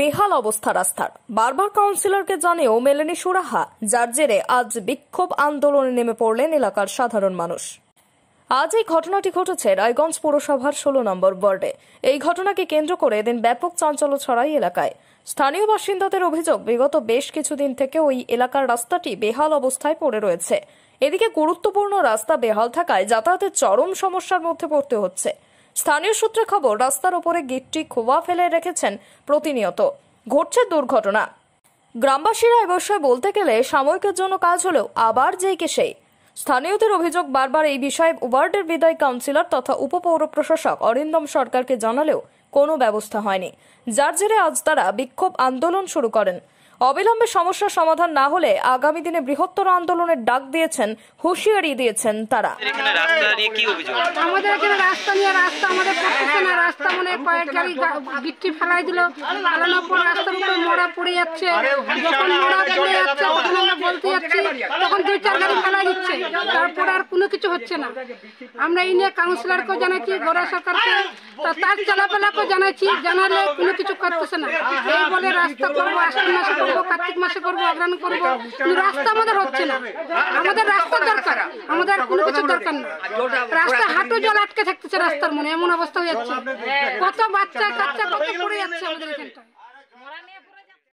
বেহাল অবস্থা রাস্তার বারবার কাউন্সিলরকে জানিয়েও মেলেনি সুরাহা যার জেরে আজ বিক্ষোভ আন্দোলনে নেমে পড়লেন এলাকার সাধারণ মানুষ আজ এই ঘটনাটি ঘটেছে রায়গঞ্জ পৌরসভার ষোলো নম্বর ওয়ার্ডে এই ঘটনাকে কেন্দ্র করে এদিন ব্যাপক চাঞ্চল্য ছড়াই এলাকায় স্থানীয় বাসিন্দাদের অভিযোগ বিগত বেশ কিছুদিন থেকে ওই এলাকার রাস্তাটি বেহাল অবস্থায় পড়ে রয়েছে এদিকে গুরুত্বপূর্ণ রাস্তা বেহাল থাকায় যাতায়াতের চরম সমস্যার মধ্যে পড়তে হচ্ছে স্থানীয় সূত্রে খবর রাস্তার ওপরে গেটটি খোয়া ফেলে রেখেছেন প্রতিনিয়ত ঘটছে দুর্ঘটনা গ্রামবাসীরা এ বিষয়ে বলতে গেলে সাময়িকের জন্য কাজ হলেও আবার যেই কে সেই স্থানীয়দের অভিযোগ বারবার এই বিষয়ে ওয়ার্ডের বিদায় কাউন্সিলর তথা উপপৌর প্রশাসক অরিন্দম সরকারকে জানালেও কোনো ব্যবস্থা হয়নি যার জেরে আজ তারা বিক্ষোভ আন্দোলন শুরু করেন অবিলম্বে সমস্যার সমাধান না হলে আগামী দিনে বৃহত্তর আন্দোলনের ডাক দিয়েছেন হুঁশিয়ারি দিয়েছেন তারা আমাদের এখানে রাস্তা নিয়ে রাস্তা আমাদের করতেছে না রাস্তা মানে কয়েক গাড়ি গিট্টি ফেলাই দিল ফেলানোর পর রাস্তার উপরে মরা পড়ে যাচ্ছে যখন মোড়া পড়ে যাচ্ছে তখন আমরা বলতে যাচ্ছি তখন দুই চার গাড়ি ফেলাই দিচ্ছে তারপর আর কোনো কিছু হচ্ছে না আমরা এই নিয়ে কাউন্সিলরকেও জানাচ্ছি গোড়া সরকারকে তার চালাবে জানাচ্ছি জানালে কোনো কিছু করতেছে না হ্যাঁ, হ্যাঁ, এই বলে রাস্তা করবো আশ্বিন মাসে করবো কার্তিক মাসে করবো অগ্রাণ করবো কিন্তু রাস্তা আমাদের হচ্ছে না হ্যাঁ, আমাদের রাস্তার দরকার আমাদের কোনো কিছু দরকার না রাস্তা হাঁটু জল আটকে থাকতেছে রাস্তার মনে এমন অবস্থা হয়ে যাচ্ছে কত বাচ্চা কাচ্চা কত পড়ে যাচ্ছে আমাদের এখানটা